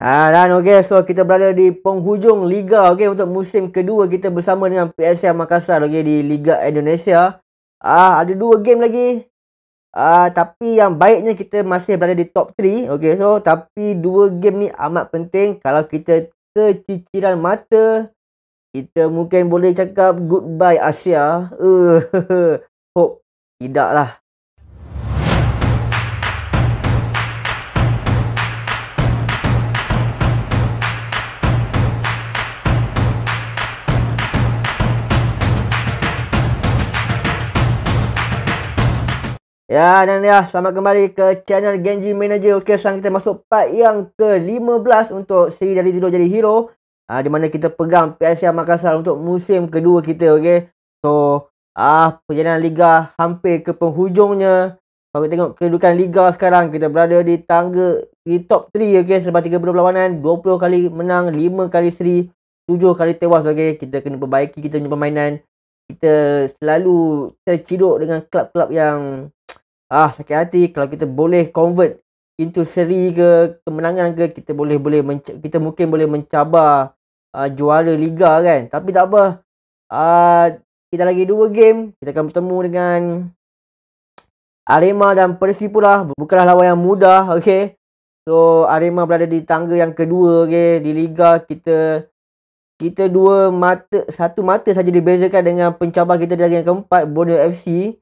Ha, dan okey so kita berada di penghujung liga okey untuk musim kedua kita bersama dengan PSM Makassar okey di Liga Indonesia. Ah ada dua game lagi. Ah tapi yang baiknya kita masih berada di top 3 okey so tapi dua game ni amat penting kalau kita keciciran mata kita mungkin boleh cakap goodbye Asia. Uh, hope tidaklah. Ya dan ya selamat kembali ke channel Genji Manager Okey sekarang kita masuk part yang ke-15 untuk seri dari Zero jadi Hero ha, Di mana kita pegang PSM Makassar untuk musim kedua kita Okey So ah perjalanan Liga hampir ke penghujungnya Kalau kita tengok kedudukan Liga sekarang kita berada di tangga di top 3 Okey Selepas 30 perlawanan 20 kali menang 5 kali seri 7 kali tewas Okey Kita kena perbaiki kita punya permainan kita selalu terciduk dengan klub-klub yang ah sakit hati kalau kita boleh convert into seri ke kemenangan ke kita boleh boleh kita mungkin boleh mencabar uh, juara liga kan tapi tak apa uh, kita lagi dua game kita akan bertemu dengan Arema dan Persipura bukanlah lawan yang mudah okey so Arema berada di tangga yang kedua okey di liga kita kita dua mata satu mata saja dibezakan dengan pencabar kita di tangga yang keempat Borneo FC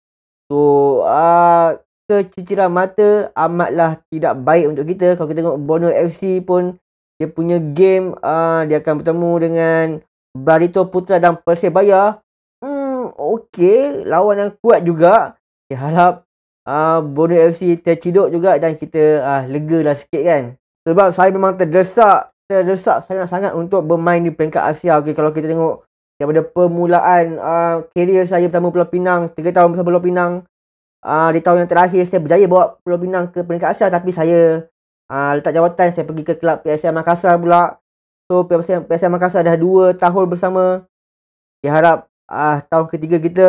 So, uh, ah, keciciran mata amatlah tidak baik untuk kita kalau kita tengok Bono FC pun dia punya game uh, dia akan bertemu dengan Barito Putra dan Persebaya hmm okey lawan yang kuat juga saya harap uh, Bono FC terciduk juga dan kita uh, lega lah sikit kan sebab saya memang terdesak terdesak sangat-sangat untuk bermain di peringkat Asia okey kalau kita tengok daripada permulaan ah, kerjaya uh, saya pertama Pulau Pinang 3 tahun bersama Pulau Pinang uh, di tahun yang terakhir saya berjaya bawa Pulau Pinang ke peringkat Asia tapi saya uh, letak jawatan saya pergi ke kelab PSM Makassar pula so PSM, PSM Makassar dah 2 tahun bersama diharap uh, tahun ketiga kita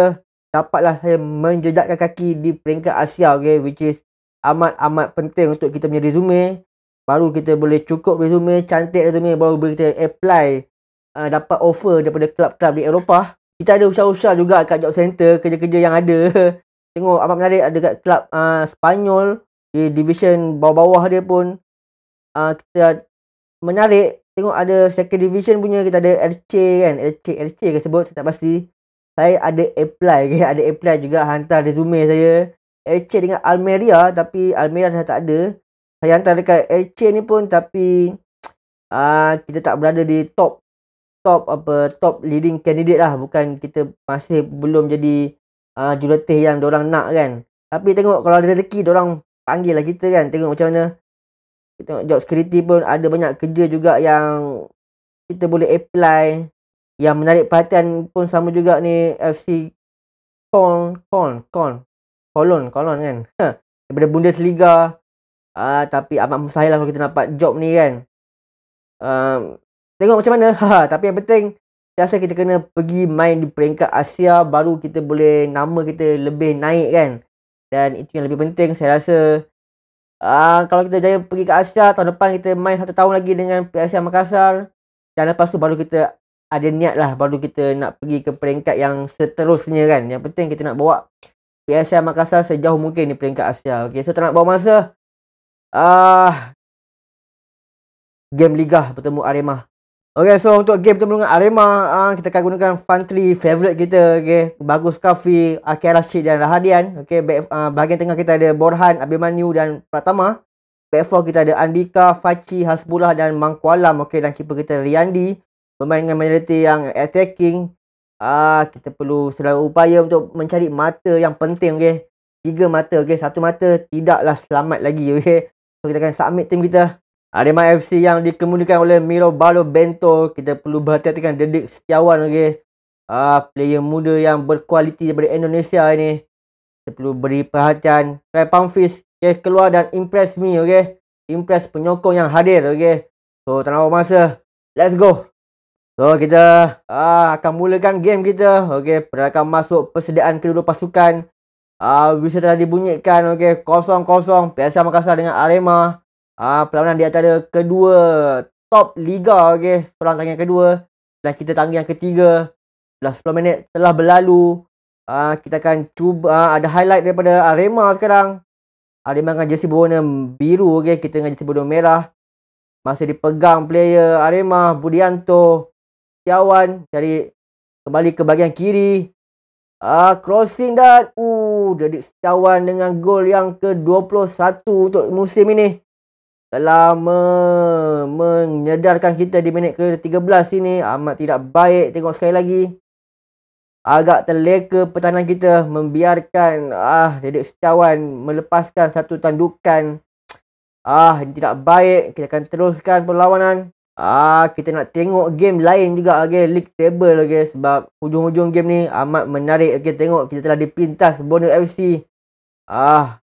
dapatlah saya menjejakkan kaki di peringkat Asia okay, which is amat-amat penting untuk kita punya resume baru kita boleh cukup resume cantik resume baru boleh kita apply Uh, dapat offer daripada klub-klub di Eropah. Kita ada usaha-usaha juga kat job center, kerja-kerja yang ada. Tengok apa menarik ada kat klub uh, Spanyol di division bawah-bawah dia pun uh, kita menarik tengok ada second division punya kita ada RC kan RC RC ke sebut saya tak pasti saya ada apply ke ada apply juga hantar resume saya RC dengan Almeria tapi Almeria saya tak ada saya hantar dekat RC ni pun tapi uh, kita tak berada di top top apa top leading candidate lah bukan kita masih belum jadi uh, jurulatih yang orang nak kan tapi tengok kalau ada rezeki orang panggil lah kita kan tengok macam mana kita tengok job security pun ada banyak kerja juga yang kita boleh apply yang menarik perhatian pun sama juga ni FC Kon Kon Kon Kolon Kolon kan ha. daripada Bundesliga uh, tapi amat mustahil lah kalau kita dapat job ni kan ah, Tengok macam mana. Ha, tapi yang penting, saya rasa kita kena pergi main di peringkat Asia baru kita boleh nama kita lebih naik kan. Dan itu yang lebih penting. Saya rasa uh, kalau kita jaya pergi ke Asia, tahun depan kita main satu tahun lagi dengan PSM Makassar. Dan lepas tu baru kita ada niat lah. Baru kita nak pergi ke peringkat yang seterusnya kan. Yang penting kita nak bawa PSM Makassar sejauh mungkin di peringkat Asia. Okay, so tak nak bawa masa. Uh, game Liga bertemu Arema. Okay, so untuk game bertemu dengan Arema, uh, kita akan gunakan Fun3, favourite kita. Okay. Bagus Kafi, Akhil Rashid dan Rahadian. Okay, back, uh, bahagian tengah kita ada Borhan, Abimanyu dan Pratama. Back four kita ada Andika, Faci, Hasbullah dan Mangkualam. Okay, dan keeper kita Riyandi. Bermain dengan majoriti yang attacking. Uh, kita perlu selalu upaya untuk mencari mata yang penting. Okay. Tiga mata. Okay. Satu mata tidaklah selamat lagi. Okay. So, kita akan submit team kita. Arema FC yang dikemudikan oleh Miro Balo Bento kita perlu berhati-hatikan Dedik Setiawan okey. Ah uh, player muda yang berkualiti daripada Indonesia ini. Kita perlu beri perhatian. Trey Pamfis okay, keluar dan impress me okey. Impress penyokong yang hadir okey. So tanpa masa. Let's go. So kita uh, akan mulakan game kita. Okey, perakan masuk persediaan kedua pasukan. Ah uh, bisa telah dibunyikan okey. kosong kosong PSM Makassar dengan Arema. Ah ha, perlawanan di antara kedua top liga okey. Seorang tangan kedua dan kita tangan yang ketiga. Dah 10 minit telah berlalu. Ah kita akan cuba ha, ada highlight daripada Arema sekarang. Arema dengan jersey berwarna biru okey, kita dengan jersey berwarna merah. Masih dipegang player Arema Budianto Tiawan dari kembali ke bahagian kiri. Ah ha, crossing dan uh jadi Tiawan dengan gol yang ke-21 untuk musim ini telah me menyedarkan kita di minit ke-13 ini amat tidak baik tengok sekali lagi agak terleka pertahanan kita membiarkan ah Dedek Setiawan melepaskan satu tandukan ah ini tidak baik kita akan teruskan perlawanan ah kita nak tengok game lain juga okey league table okey sebab hujung-hujung game ni amat menarik okey tengok kita telah dipintas Bonner FC ah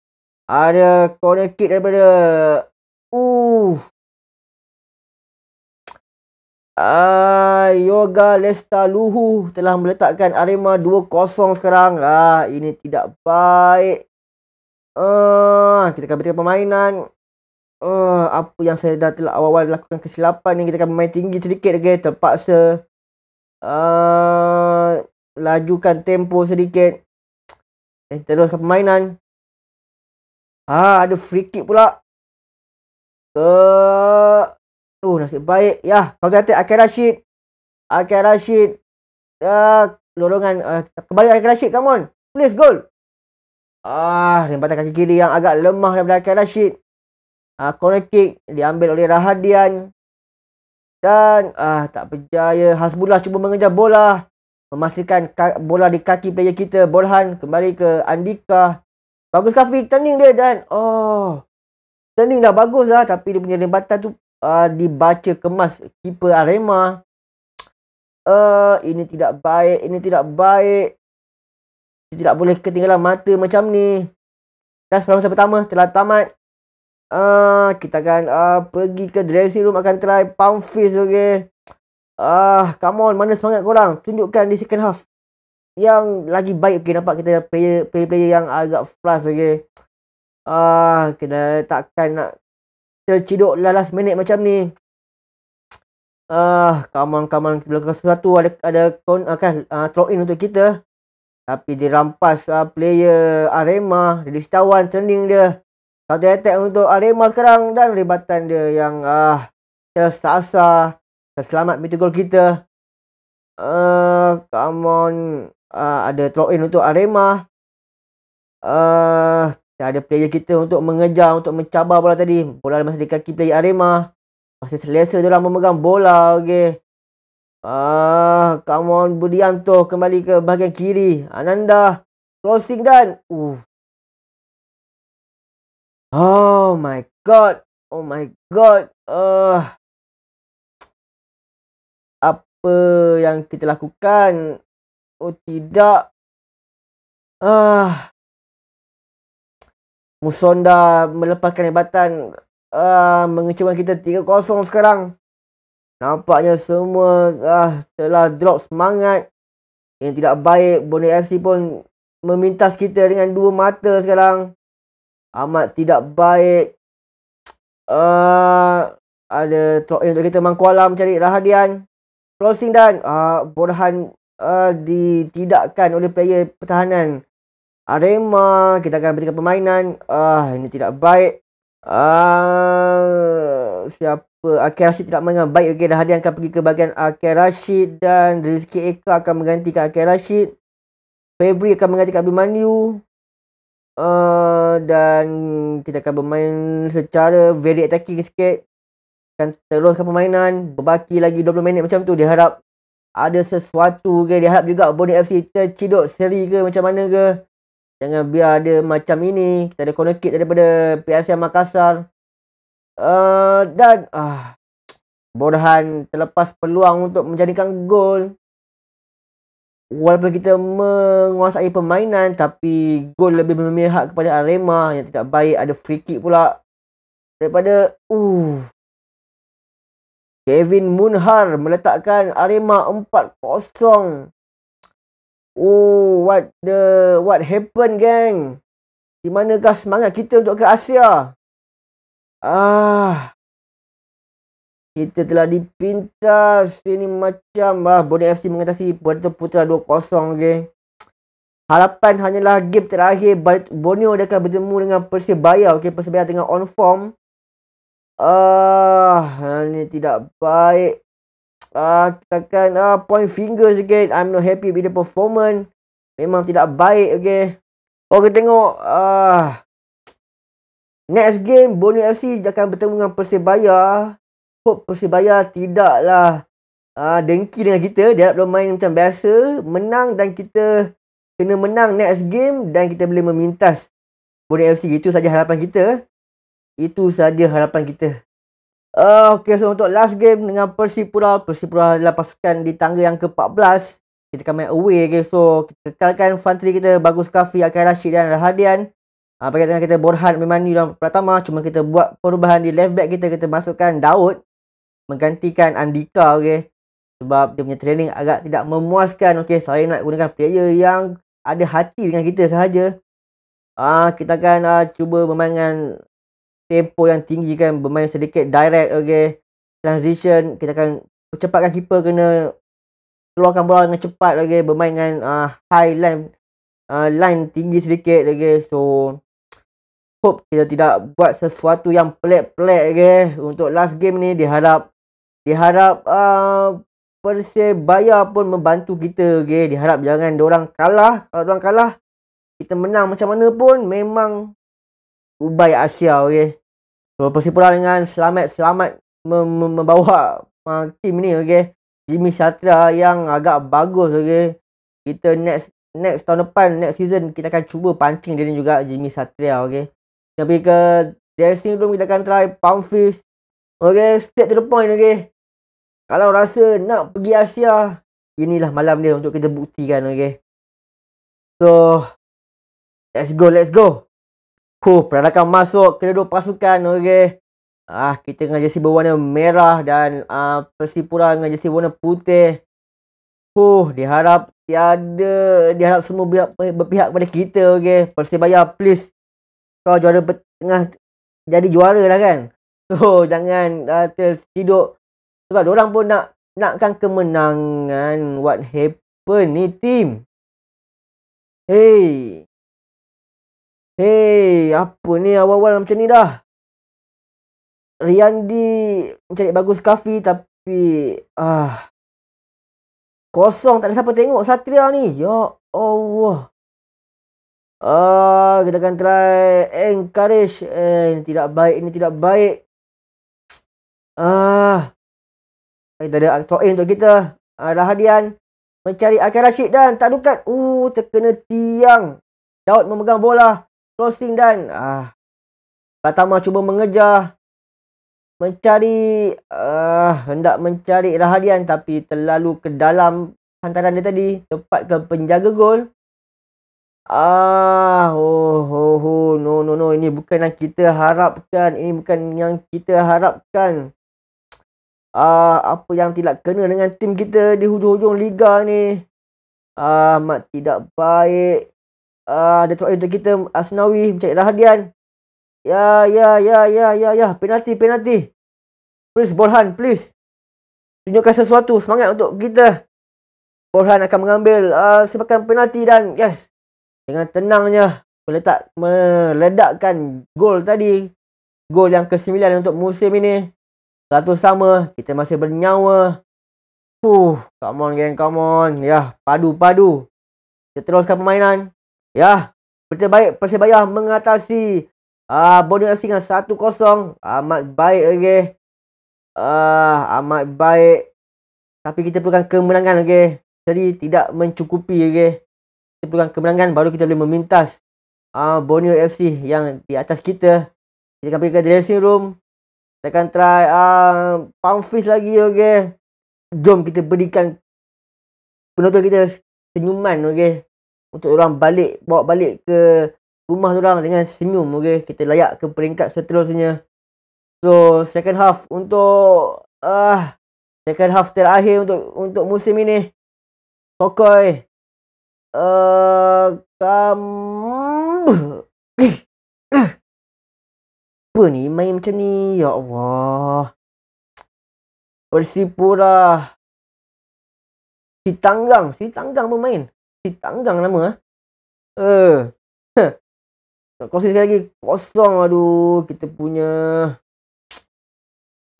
ada corner kick daripada Ooh. Uh. Ah, Yoga Lesta Luhu telah meletakkan Arema 2-0 sekarang. Ah, ini tidak baik. Ah, kita akan berikan permainan. Ah, apa yang saya dah telah awal-awal lakukan kesilapan ni. Kita akan bermain tinggi sedikit lagi. Terpaksa. Ah, lajukan tempo sedikit. Eh, teruskan permainan. Ah, ada free kick pula ke uh nasib baik ya kau kata Akhir Rashid Akhir Rashid ya lorongan uh, eh, kembali Akhir Rashid come on please goal ah lempatan kaki kiri yang agak lemah daripada Akhir Rashid ah corner kick diambil oleh Rahadian dan ah tak berjaya Hasbullah cuba mengejar bola memastikan bola di kaki player kita Bolhan kembali ke Andika bagus Kafi tanding dia dan oh Sterling dah bagus lah tapi dia punya lembatan tu uh, dibaca kemas keeper Arema. Uh, ini tidak baik, ini tidak baik. Kita tidak boleh ketinggalan mata macam ni. Dah sepanjang masa pertama telah tamat. Uh, kita akan uh, pergi ke dressing room akan try pump fist okay. Ah, uh, come on, mana semangat korang? Tunjukkan di second half. Yang lagi baik okay nampak kita ada player player, yang agak flash okay. Ah, kena takkan nak terciduk lah last minute macam ni. Ah, come on, come Belakang satu ada ada kon akan ah, ah, throw in untuk kita. Tapi dirampas ah, player Arema. Jadi setawan trending dia. Satu attack untuk Arema sekarang dan ribatan dia yang ah tersasa. Selamat meter gol kita. Ah, come Ah, ada throw in untuk Arema. Ah, tak ada player kita untuk mengejar, untuk mencabar bola tadi. Bola masa di kaki player Arema. Masih selesa dalam memegang bola. Okey. Ah, uh, come on Budianto kembali ke bahagian kiri. Ananda closing dan uh. Oh my god. Oh my god. Uh. Apa yang kita lakukan? Oh tidak. Ah. Uh. Musonda melepaskan hebatan uh, ah, mengecewakan kita 3-0 sekarang. Nampaknya semua uh, telah drop semangat. Yang tidak baik Bone FC pun memintas kita dengan dua mata sekarang. Amat tidak baik. Uh, ada drop untuk kita Mangkuala cari rahadian. Closing dan uh, Borhan uh, ditidakkan oleh player pertahanan. Arema kita akan berikan permainan ah uh, ini tidak baik ah uh, siapa Akhir Rashid tidak main baik okey dah hadiah akan pergi ke bahagian Akhir Rashid dan Rizki Eka akan menggantikan Akhir Rashid Febri akan menggantikan Abdul Maniu Uh, ah, dan kita akan bermain secara very attacking sikit akan teruskan permainan berbaki lagi 20 minit macam tu diharap ada sesuatu ke diharap juga Bonnie FC terciduk seri ke macam mana ke Jangan biar ada macam ini. Kita ada corner kick daripada PSM Makassar. Uh, dan ah uh, Borhan terlepas peluang untuk menjadikan gol. Walaupun kita menguasai permainan tapi gol lebih memihak kepada Arema yang tidak baik ada free kick pula daripada uh Kevin Munhar meletakkan Arema Oh, what the what happened, gang? Di mana manakah semangat kita untuk ke Asia? Ah. Kita telah dipintas ini macam ah Bonnie FC mengatasi Puerto Putra 2-0, okey. Harapan hanyalah game terakhir Borneo dia akan bertemu dengan Persebaya, okey. Persebaya tengah on form. Ah, uh, ini tidak baik. Ah, katakan uh, ah, point finger sikit I'm not happy with the performance Memang tidak baik okay Kalau kita tengok uh, Next game Borneo FC akan bertemu dengan Persebaya Hope Persebaya tidaklah uh, dengki dengan kita Dia tak main macam biasa Menang dan kita kena menang next game Dan kita boleh memintas Borneo FC Itu saja harapan kita Itu saja harapan kita Uh, ah, okay, so untuk last game dengan Persipura. Persipura adalah pasukan di tangga yang ke-14. Kita akan main away. Okay. So, kita kekalkan fantry kita. Bagus Kafi, Akai Rashid dan Rahadian. Uh, ah, Pakai tengah kita Borhan memang ni dalam pertama. Cuma kita buat perubahan di left back kita. Kita masukkan Daud. Menggantikan Andika. Okay. Sebab dia punya training agak tidak memuaskan. Okay, saya nak gunakan player yang ada hati dengan kita sahaja. uh, Kita akan uh, cuba memainkan tempo yang tinggi kan bermain sedikit direct okay transition kita akan cepatkan keeper kena keluarkan bola dengan cepat okay? bermain dengan uh, high line uh, line tinggi sedikit okay? so hope kita tidak buat sesuatu yang pelik-pelik okay? untuk last game ni diharap diharap uh, ah, Persib bayar pun membantu kita okay? Diharap jangan orang kalah Kalau orang kalah Kita menang macam mana pun Memang Ubay Asia okey. So Persipura dengan selamat selamat membawa ah, tim ni okey. Jimmy Satria yang agak bagus okey. Kita next next tahun depan next season kita akan cuba pancing dia ni juga Jimmy Satria okey. Tapi ke dressing room kita akan try pound fist. Okey, straight to the point okey. Kalau rasa nak pergi Asia, inilah malam dia untuk kita buktikan okey. So Let's go, let's go. Huh, peranakan masuk kedua-dua pasukan. Okey. Ah, kita dengan jersey berwarna merah dan ah, Persipura dengan jersey warna putih. Huh, diharap tiada diharap semua berpihak, berpihak kepada kita. Okey. Persibaya please kau juara tengah jadi juara lah kan. So, oh, jangan uh, tertidur sebab orang pun nak nakkan kemenangan. What happen ni team? Hey. Hei, apa ni awal-awal macam ni dah. Riyandi mencari bagus Kafi tapi... ah Kosong, tak ada siapa tengok Satria ni. Ya Allah. Ah, kita akan try encourage. Eh, ini tidak baik, ini tidak baik. Ah. Kita eh, ada throw in untuk kita. Ada ah, dah hadian. Mencari Akhir Rashid dan tak dukat. Uh, terkena tiang. Daud memegang bola closing dan ah Pratama cuba mengejar mencari uh, hendak mencari Rahadian tapi terlalu ke dalam hantaran dia tadi tepat ke penjaga gol. Ah oh, oh, oh no no no ini bukan yang kita harapkan, ini bukan yang kita harapkan. Ah apa yang tidak kena dengan tim kita di hujung-hujung liga ni? Ah mak tidak baik uh, dia teruk untuk kita Asnawi ah, mencari rahadian. Ya ya ya ya ya ya penalti penalti. Please Borhan please. Tunjukkan sesuatu semangat untuk kita. Borhan akan mengambil uh, sepakan penalti dan yes. Dengan tenangnya meletak meledakkan gol tadi. Gol yang ke-9 untuk musim ini. Satu sama kita masih bernyawa. huh, come on geng, come on. Ya, padu-padu. Kita teruskan permainan. Ya, Persibaya, Persibaya mengatasi uh, Borneo FC dengan 1-0. Amat baik lagi. Okay. Uh, ah, amat baik. Tapi kita perlukan kemenangan lagi. Okay. Jadi tidak mencukupi lagi. Okay. Kita perlukan kemenangan baru kita boleh memintas uh, Borneo FC yang di atas kita. Kita akan pergi ke dressing room. Kita akan try uh, pound fish lagi. Okay. Jom kita berikan penonton kita senyuman. Okay untuk orang balik bawa balik ke rumah orang dengan senyum okey kita layak ke peringkat seterusnya so second half untuk ah uh, second half terakhir untuk untuk musim ini tokoi eh uh, kam apa ni main macam ni ya Allah Persipura Si Tanggang, si Tanggang pun main. Si tanggang nama eh. Uh. Eh, Kau sekali lagi kosong aduh kita punya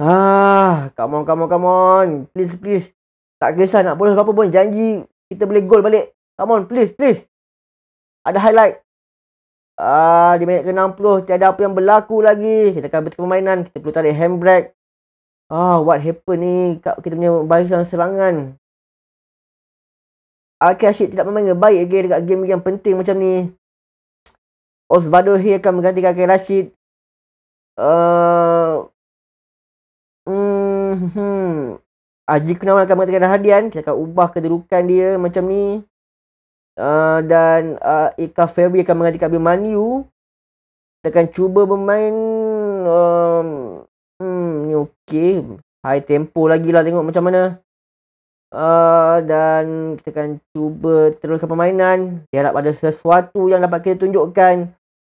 Ah, come on, come on, come on. Please, please. Tak kisah nak bonus apa pun. Janji kita boleh gol balik. Come on, please, please. Ada highlight. Ah, di minit ke-60. Tiada apa yang berlaku lagi. Kita akan berhenti permainan. Kita perlu tarik handbrake. Ah, what happen ni? Kita punya barisan serangan. Akhir Asyik tidak memainkan baik lagi dekat game yang penting macam ni. Osvaldo Hill akan menggantikan Akhir Rashid. Uh, hmm, hmm. Haji Kunawan akan menggantikan Hadian. Kita akan ubah kedudukan dia macam ni. Uh, dan uh, Eka Ferbi akan menggantikan Abim Maniu. Kita akan cuba bermain... Um, hmm, ni okey. High tempo lagi lah tengok macam mana. Uh, dan kita akan cuba teruskan permainan. Diharap ada sesuatu yang dapat kita tunjukkan.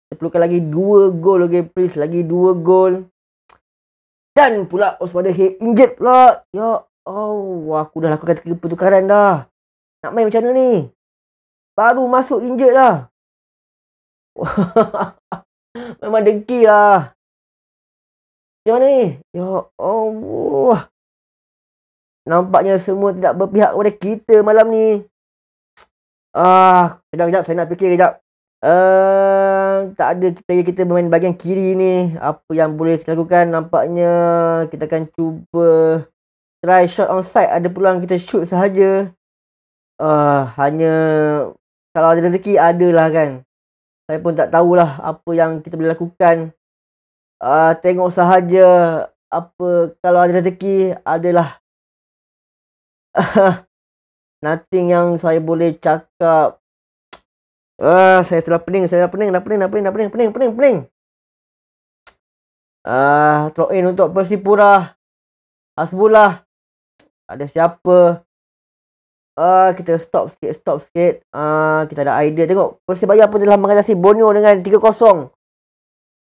Kita perlukan lagi dua gol lagi okay, please. Lagi dua gol. Dan pula Osmada Hay injet pula. Ya Allah. Oh, aku dah lakukan tiga pertukaran dah. Nak main macam mana ni? Baru masuk injet lah. Memang dengki lah. Macam mana ni? Ya Allah. Oh, Nampaknya semua tidak berpihak kepada kita malam ni. Ah, kejap, kejap. Saya nak fikir kejap. Uh, eh, tak ada player kita bermain bahagian kiri ni. Apa yang boleh kita lakukan? Nampaknya kita akan cuba try shot on side. Ada peluang kita shoot sahaja. Uh, hanya kalau ada rezeki adalah kan. Saya pun tak tahulah apa yang kita boleh lakukan. Uh, tengok sahaja apa kalau ada rezeki adalah nothing yang saya boleh cakap. Ah, saya sudah pening, saya sudah pening, dah pening, dah pening, dah pening, pening, pening, pening. Ah, throw in untuk Persipura. Hasbullah. Ada siapa? Ah, kita stop sikit, stop sikit. Ah, kita ada idea tengok Persibaya pun telah mengatasi Borneo dengan 3-0.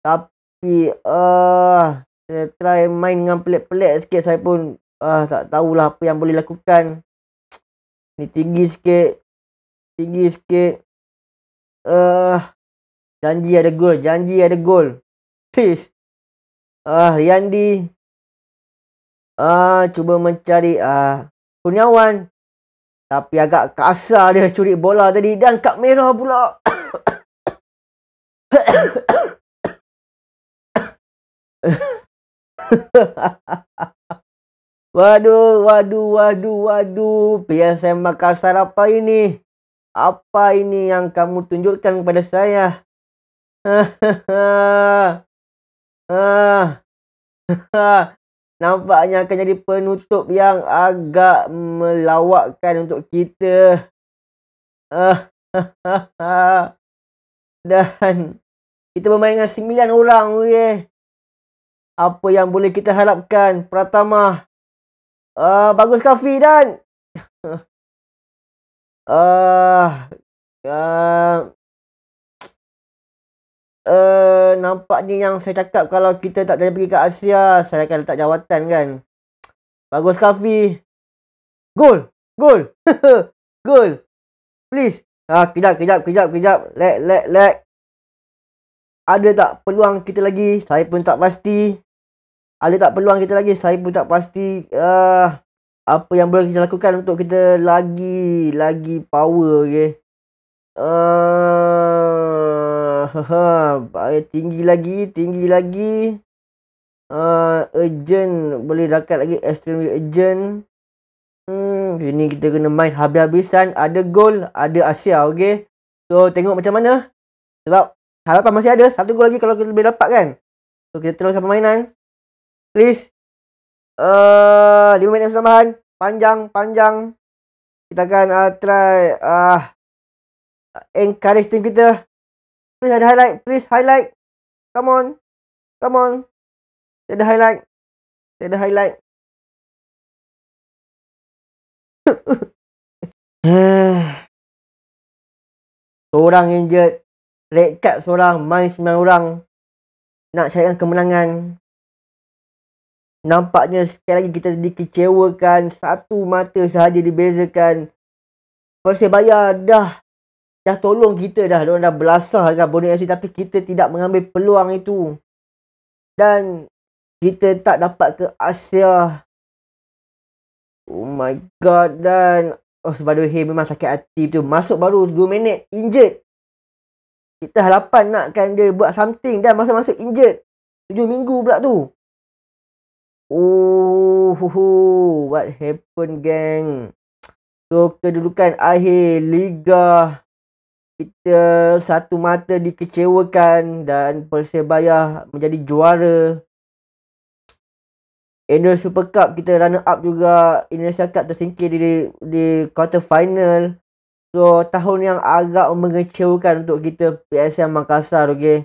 Tapi ah, saya try main dengan pelik-pelik sikit saya pun ah tak tahulah apa yang boleh lakukan ni tinggi sikit tinggi sikit ah janji ada gol janji ada gol please ah Yandi ah cuba mencari ah Kurniawan tapi agak kasar dia curi bola tadi dan kad merah pula ha ha ha ha Waduh, waduh, waduh, waduh. PSM Makassar apa ini? Apa ini yang kamu tunjukkan kepada saya? Nampaknya akan jadi penutup yang agak melawakkan untuk kita. Dan kita bermain dengan 9 orang. Okay? Apa yang boleh kita harapkan? Pratamah. Uh, bagus kafi dan. Ah. Uh, uh, uh, nampaknya yang saya cakap kalau kita tak boleh pergi ke Asia, saya akan letak jawatan kan. Bagus kafi. Gol, gol. gol. Please. Ah, kejap, kejap, kejap, kejap. lek, lek. lag. Ada tak peluang kita lagi? Saya pun tak pasti ada tak peluang kita lagi saya pun tak pasti uh, apa yang boleh kita lakukan untuk kita lagi lagi power okay. Uh, ah, ha, ha, tinggi lagi tinggi lagi uh, urgent boleh dekat lagi extreme urgent hmm, ini kita kena main habis-habisan ada gol ada asia okay. so tengok macam mana sebab harapan masih ada satu gol lagi kalau kita boleh dapat kan so kita teruskan permainan Please. Uh, eh, 5 minit tambahan. Panjang, panjang. Kita akan uh, try uh, encourage team kita. Please ada highlight. Please highlight. Come on. Come on. Saya ada highlight. Saya ada highlight. seorang injured. Red card seorang. Main 9 orang. Nak carikan kemenangan nampaknya sekali lagi kita dikecewakan satu mata sahaja dibezakan Persebaya dah dah tolong kita dah dia dah belasah dekat Borneo FC tapi kita tidak mengambil peluang itu dan kita tak dapat ke Asia Oh my god dan oh sebab hey, memang sakit hati tu masuk baru 2 minit injured kita harapan nakkan dia buat something dan masa-masa injured 7 minggu pula tu Oh, what happened, gang? So, kedudukan akhir Liga kita satu mata dikecewakan dan Persebaya menjadi juara. Indo Super Cup kita runner up juga. Indonesia Cup tersingkir di, di quarter final. So, tahun yang agak mengecewakan untuk kita PSM Makassar, okay?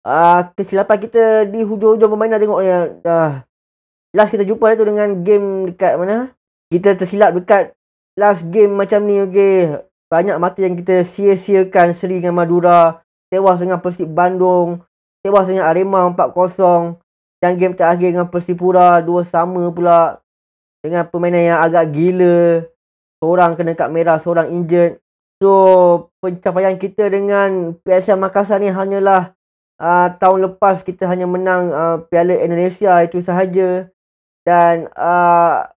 Uh, ah, kesilapan kita di hujung-hujung permainan tengok ni. Uh, last kita jumpa tu dengan game dekat mana kita tersilap dekat last game macam ni okay banyak mata yang kita sia-siakan Seri dengan Madura tewas dengan Persib Bandung tewas dengan Arema 4-0 dan game terakhir dengan Persipura dua sama pula dengan permainan yang agak gila seorang kena kad merah seorang injured so pencapaian kita dengan PSM Makassar ni hanyalah Uh, tahun lepas kita hanya menang uh, Piala Indonesia itu sahaja dan uh,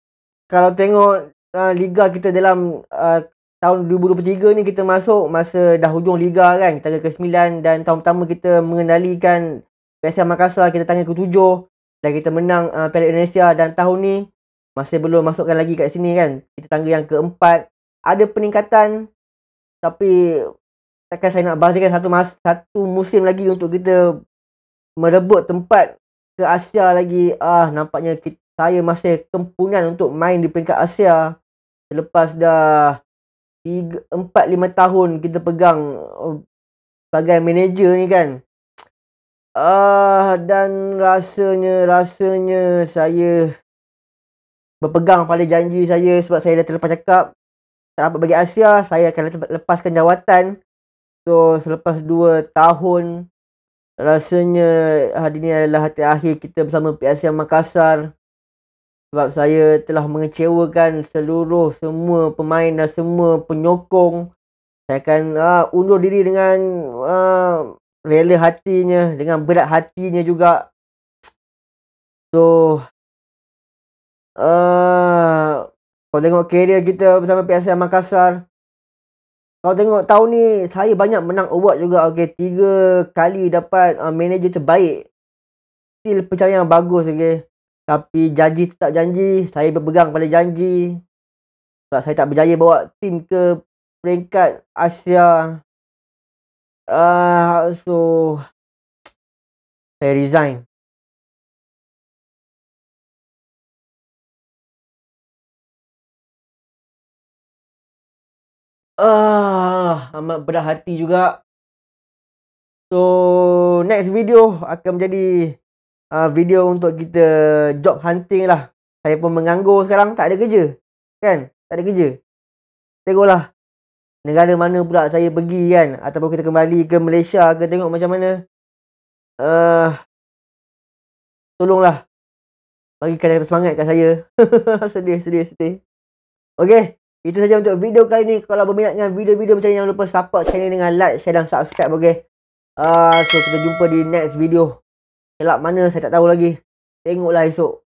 kalau tengok uh, liga kita dalam uh, tahun 2023 ni kita masuk masa dah hujung liga kan kita ke-9 dan tahun pertama kita mengendalikan PSM Makassar kita tangan ke-7 dan kita menang uh, Piala Indonesia dan tahun ni masih belum masukkan lagi kat sini kan kita tangga yang ke-4 ada peningkatan tapi takkan saya nak bahaskan satu satu musim lagi untuk kita merebut tempat ke Asia lagi ah nampaknya kita saya masih kempunan untuk main di peringkat Asia selepas dah 3, 4 5 tahun kita pegang oh, sebagai manager ni kan uh, dan rasanya rasanya saya berpegang pada janji saya sebab saya dah terlepas cakap tak dapat bagi Asia saya akan lepaskan jawatan so selepas 2 tahun rasanya hari ini adalah hari akhir kita bersama PSM Makassar sebab saya telah mengecewakan seluruh semua pemain dan semua penyokong saya akan uh, undur diri dengan uh, rela hatinya dengan berat hatinya juga so uh, kau tengok career kita bersama PSM Makassar kau tengok tahun ni saya banyak menang award juga okay tiga kali dapat uh, manager terbaik still percaya yang bagus okay. Tapi janji tetap janji. Saya berpegang pada janji. Sebab saya tak berjaya bawa tim ke peringkat Asia. uh, so saya resign. Ah, uh, amat berat hati juga. So, next video akan menjadi uh, video untuk kita job hunting lah. Saya pun menganggur sekarang, tak ada kerja. Kan? Tak ada kerja. Tengoklah. Negara mana pula saya pergi kan? Ataupun kita kembali ke Malaysia ke tengok macam mana. Uh, tolonglah. Bagi kata-kata semangat kat saya. sedih, sedih, sedih. Okay. Itu saja untuk video kali ni. Kalau berminat dengan video-video macam ni, jangan lupa support channel dengan like, share dan subscribe. Okay. Uh, ah, so, kita jumpa di next video. Kelab mana saya tak tahu lagi. Tengoklah esok.